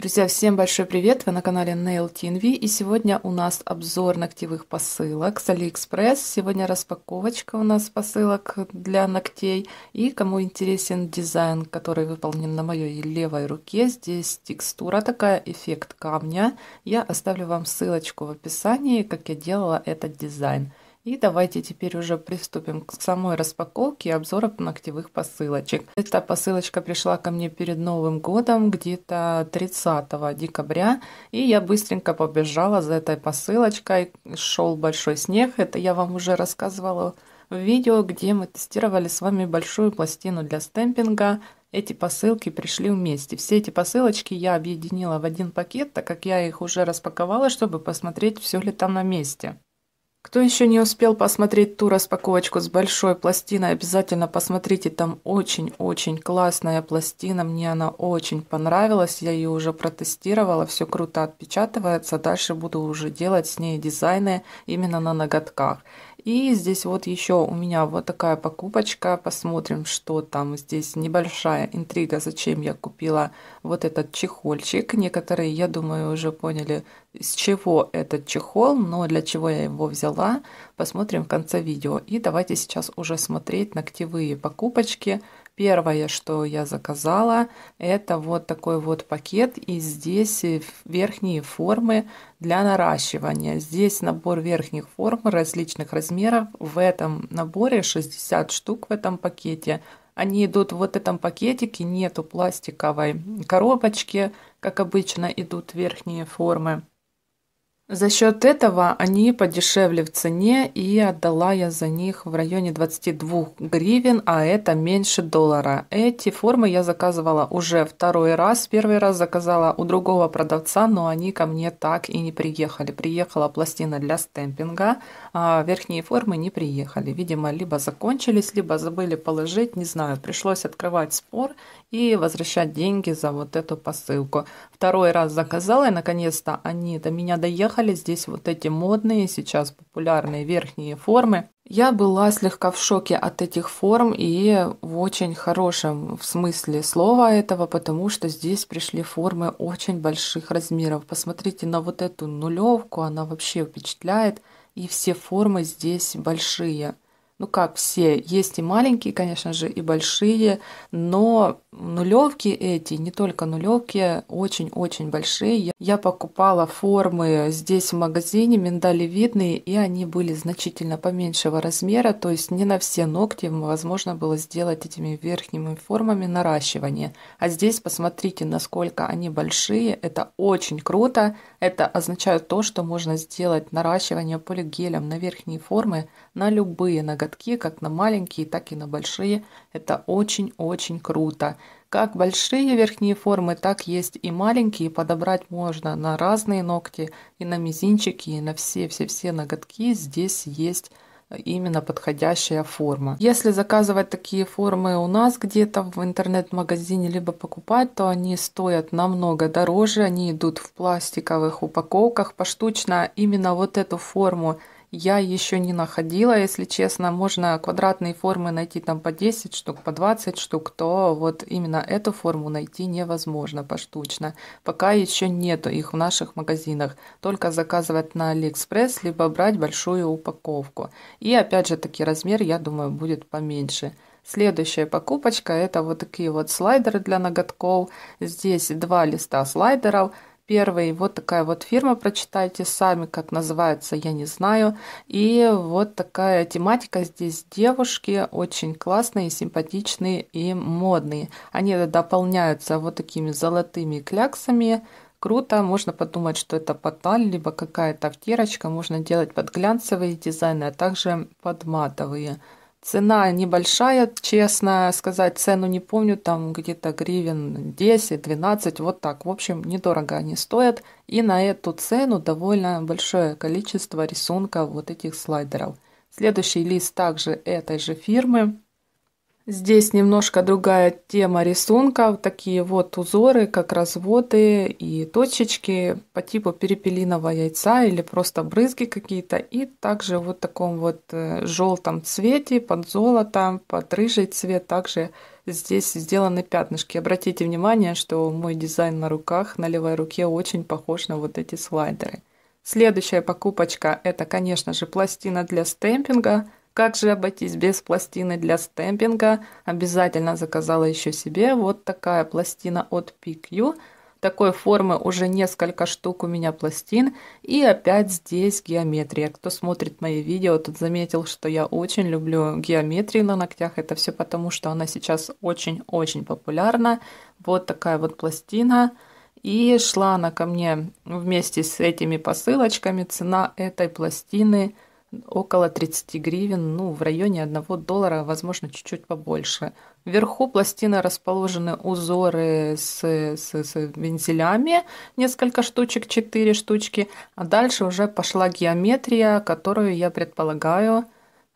Друзья, всем большой привет! Вы на канале Nail TV, и сегодня у нас обзор ногтевых посылок с AliExpress. Сегодня распаковочка у нас посылок для ногтей. И кому интересен дизайн, который выполнен на моей левой руке, здесь текстура такая, эффект камня. Я оставлю вам ссылочку в описании, как я делала этот дизайн. И давайте теперь уже приступим к самой распаковке и обзору ногтевых посылочек. Эта посылочка пришла ко мне перед Новым годом, где-то 30 декабря. И я быстренько побежала за этой посылочкой. Шел большой снег, это я вам уже рассказывала в видео, где мы тестировали с вами большую пластину для стемпинга. Эти посылки пришли вместе. Все эти посылочки я объединила в один пакет, так как я их уже распаковала, чтобы посмотреть, все ли там на месте. Кто еще не успел посмотреть ту распаковочку с большой пластиной, обязательно посмотрите, там очень-очень классная пластина, мне она очень понравилась, я ее уже протестировала, все круто отпечатывается, дальше буду уже делать с ней дизайны именно на ноготках. И здесь вот еще у меня вот такая покупочка. Посмотрим, что там. Здесь небольшая интрига, зачем я купила вот этот чехольчик. Некоторые, я думаю, уже поняли, с чего этот чехол, но для чего я его взяла. Посмотрим в конце видео. И давайте сейчас уже смотреть ногтевые покупочки – Первое, что я заказала, это вот такой вот пакет. И здесь э, верхние формы для наращивания. Здесь набор верхних форм различных размеров. В этом наборе 60 штук в этом пакете. Они идут в вот этом пакетике, нету пластиковой коробочки, как обычно идут верхние формы. За счет этого они подешевле в цене и отдала я за них в районе 22 гривен, а это меньше доллара. Эти формы я заказывала уже второй раз. Первый раз заказала у другого продавца, но они ко мне так и не приехали. Приехала пластина для стемпинга, а верхние формы не приехали. Видимо, либо закончились, либо забыли положить, не знаю. Пришлось открывать спор и возвращать деньги за вот эту посылку. Второй раз заказала, и наконец-то они до меня доехали. Здесь вот эти модные, сейчас популярные верхние формы. Я была слегка в шоке от этих форм и в очень хорошем в смысле слова этого, потому что здесь пришли формы очень больших размеров. Посмотрите на вот эту нулевку, она вообще впечатляет. И все формы здесь большие. Ну как все, есть и маленькие, конечно же, и большие, но нулевки эти, не только нулевки, очень-очень большие. Я покупала формы здесь в магазине, видные и они были значительно поменьшего размера, то есть не на все ногти возможно было сделать этими верхними формами наращивание. А здесь посмотрите, насколько они большие, это очень круто. Это означает то, что можно сделать наращивание полигелем на верхние формы, на любые ноготки, как на маленькие, так и на большие. Это очень-очень круто. Как большие верхние формы, так есть и маленькие. Подобрать можно на разные ногти, и на мизинчики, и на все-все-все ноготки. Здесь есть именно подходящая форма. Если заказывать такие формы у нас где-то в интернет-магазине, либо покупать, то они стоят намного дороже, они идут в пластиковых упаковках поштучно. Именно вот эту форму я еще не находила, если честно. Можно квадратные формы найти там по 10 штук, по 20 штук, то вот именно эту форму найти невозможно поштучно. Пока еще нету их в наших магазинах. Только заказывать на Алиэкспресс, либо брать большую упаковку. И опять же таки размер, я думаю, будет поменьше. Следующая покупочка это вот такие вот слайдеры для ноготков. Здесь два листа слайдеров – Первый вот такая вот фирма, прочитайте сами, как называется, я не знаю. И вот такая тематика здесь девушки, очень классные, симпатичные и модные. Они дополняются вот такими золотыми кляксами. Круто, можно подумать, что это поталь, либо какая-то втирочка. Можно делать под глянцевые дизайны, а также под матовые. Цена небольшая, честно сказать, цену не помню, там где-то гривен 10-12, вот так. В общем, недорого они стоят. И на эту цену довольно большое количество рисунка вот этих слайдеров. Следующий лист также этой же фирмы. Здесь немножко другая тема рисунка, такие вот узоры, как разводы и точечки по типу перепелиного яйца или просто брызги какие-то. И также вот в таком вот э, желтом цвете, под золотом, под рыжий цвет также здесь сделаны пятнышки. Обратите внимание, что мой дизайн на руках, на левой руке очень похож на вот эти слайдеры. Следующая покупочка это, конечно же, пластина для стемпинга – как же обойтись без пластины для стемпинга? Обязательно заказала еще себе вот такая пластина от PQ. Такой формы уже несколько штук у меня пластин. И опять здесь геометрия. Кто смотрит мои видео, тот заметил, что я очень люблю геометрию на ногтях. Это все потому, что она сейчас очень-очень популярна. Вот такая вот пластина. И шла она ко мне вместе с этими посылочками. Цена этой пластины – около 30 гривен, ну, в районе 1 доллара, возможно, чуть-чуть побольше. Вверху пластины расположены узоры с, с, с вензелями, несколько штучек, 4 штучки, а дальше уже пошла геометрия, которую, я предполагаю,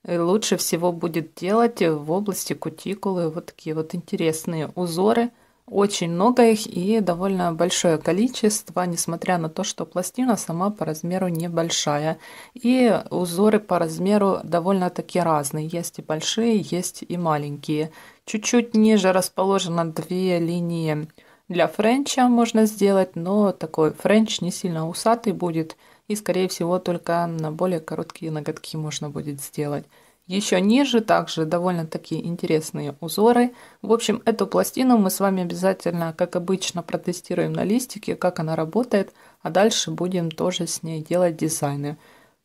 э, лучше всего будет делать в области кутикулы. Вот такие вот интересные узоры – очень много их и довольно большое количество, несмотря на то, что пластина сама по размеру небольшая. И узоры по размеру довольно-таки разные. Есть и большие, есть и маленькие. Чуть-чуть ниже расположено две линии для френча можно сделать, но такой френч не сильно усатый будет. И скорее всего только на более короткие ноготки можно будет сделать. Еще ниже также довольно-таки интересные узоры. В общем, эту пластину мы с вами обязательно, как обычно, протестируем на листике, как она работает, а дальше будем тоже с ней делать дизайны.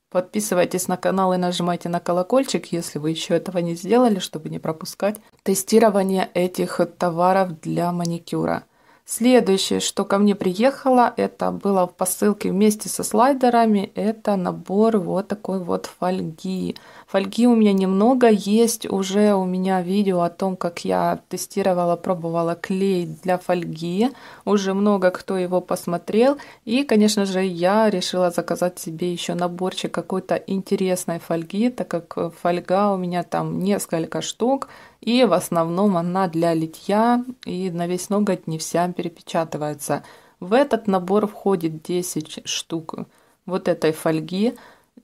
Подписывайтесь на канал и нажимайте на колокольчик, если вы еще этого не сделали, чтобы не пропускать тестирование этих товаров для маникюра. Следующее, что ко мне приехало, это было в посылке вместе со слайдерами. Это набор вот такой вот фольги. Фольги у меня немного есть. Уже у меня видео о том, как я тестировала, пробовала клей для фольги. Уже много кто его посмотрел. И, конечно же, я решила заказать себе еще наборчик какой-то интересной фольги, так как фольга у меня там несколько штук. И в основном она для литья и на весь ноготь не вся перепечатывается. В этот набор входит 10 штук вот этой фольги.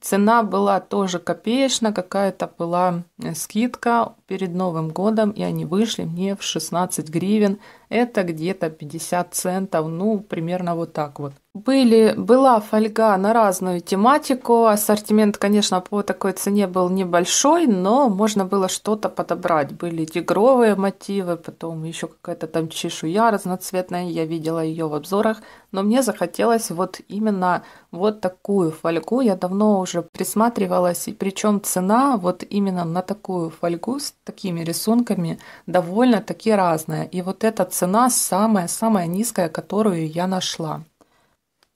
Цена была тоже копеечна, какая-то была скидка перед Новым годом, и они вышли мне в 16 гривен. Это где-то 50 центов, ну, примерно вот так вот. Были, была фольга на разную тематику. Ассортимент, конечно, по такой цене был небольшой, но можно было что-то подобрать. Были тигровые мотивы, потом еще какая-то там чешуя разноцветная. Я видела ее в обзорах. Но мне захотелось вот именно вот такую фольгу. Я давно уже присматривалась. И причем цена вот именно на такую фольгу с такими рисунками довольно-таки разная. И вот эта цена самая-самая низкая, которую я нашла.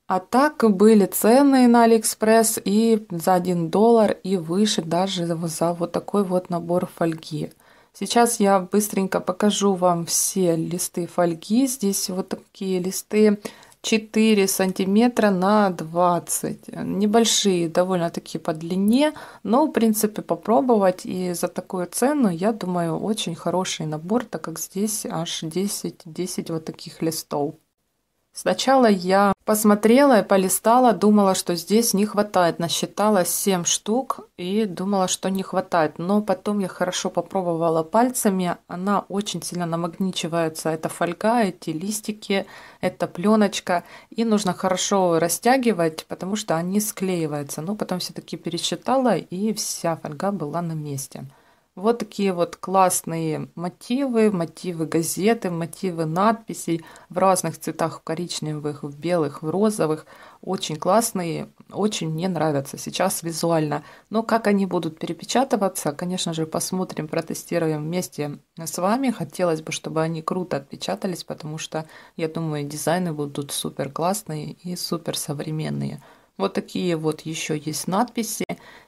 А так были цены на Алиэкспресс и за 1 доллар и выше даже за вот такой вот набор фольги. Сейчас я быстренько покажу вам все листы фольги. Здесь вот такие листы 4 сантиметра на 20. Небольшие довольно-таки по длине, но в принципе попробовать и за такую цену, я думаю, очень хороший набор, так как здесь аж 10, 10 вот таких листов. Сначала я Посмотрела и полистала, думала, что здесь не хватает. Насчитала 7 штук и думала, что не хватает. Но потом я хорошо попробовала пальцами. Она очень сильно намагничивается. Это фольга, эти листики, это пленочка. И нужно хорошо растягивать, потому что они склеиваются. Но потом все-таки пересчитала и вся фольга была на месте. Вот такие вот классные мотивы, мотивы газеты, мотивы надписей в разных цветах, в коричневых, в белых, в розовых. Очень классные, очень мне нравятся сейчас визуально. Но как они будут перепечатываться, конечно же, посмотрим, протестируем вместе с вами. Хотелось бы, чтобы они круто отпечатались, потому что, я думаю, дизайны будут супер классные и супер современные. Вот такие вот еще есть надписи.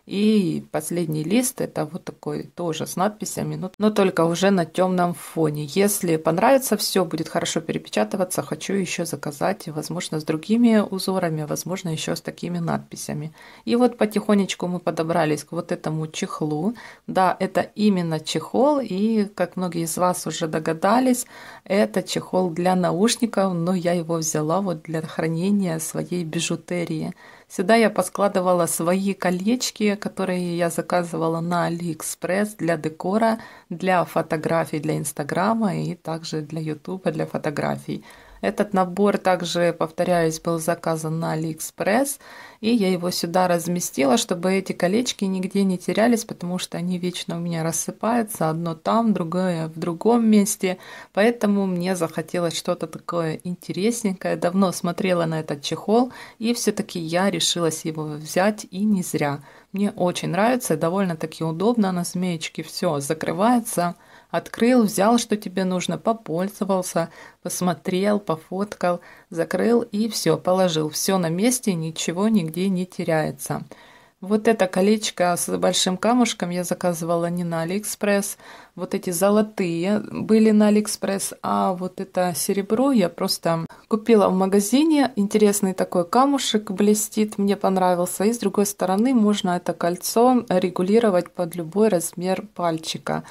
И последний лист это вот такой тоже с надписями, но, но только уже на темном фоне. Если понравится все, будет хорошо перепечатываться, хочу еще заказать, возможно, с другими узорами, возможно, еще с такими надписями. И вот потихонечку мы подобрались к вот этому чехлу. Да, это именно чехол, и как многие из вас уже догадались, это чехол для наушников, но я его взяла вот для хранения своей бижутерии. Сюда я поскладывала свои колечки, которые я заказывала на AliExpress для декора, для фотографий, для Инстаграма и также для Ютуба, для фотографий. Этот набор также, повторяюсь, был заказан на Алиэкспресс, и я его сюда разместила, чтобы эти колечки нигде не терялись, потому что они вечно у меня рассыпаются, одно там, другое в другом месте, поэтому мне захотелось что-то такое интересненькое. Давно смотрела на этот чехол, и все-таки я решилась его взять, и не зря. Мне очень нравится, довольно-таки удобно, на змеечке все закрывается, Открыл, взял, что тебе нужно, попользовался, посмотрел, пофоткал, закрыл и все, положил. Все на месте, ничего нигде не теряется. Вот это колечко с большим камушком я заказывала не на Алиэкспресс. Вот эти золотые были на Алиэкспресс, а вот это серебро я просто купила в магазине. Интересный такой камушек блестит, мне понравился. И с другой стороны можно это кольцо регулировать под любой размер пальчика.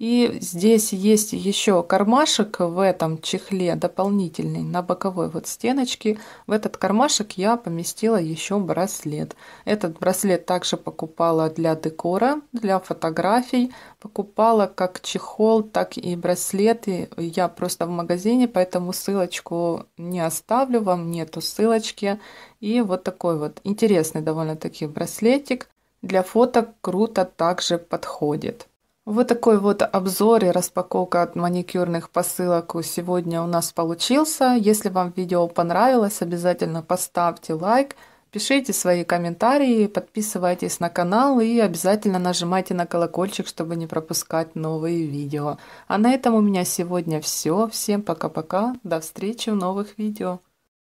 И здесь есть еще кармашек в этом чехле дополнительный на боковой вот стеночке. В этот кармашек я поместила еще браслет. Этот браслет также покупала для декора, для фотографий. Покупала как чехол, так и браслеты. Я просто в магазине, поэтому ссылочку не оставлю вам, нету ссылочки. И вот такой вот интересный довольно-таки браслетик. Для фото круто также подходит. Вот такой вот обзор и распаковка от маникюрных посылок сегодня у нас получился. Если вам видео понравилось, обязательно поставьте лайк, пишите свои комментарии, подписывайтесь на канал и обязательно нажимайте на колокольчик, чтобы не пропускать новые видео. А на этом у меня сегодня все. Всем пока-пока, до встречи в новых видео.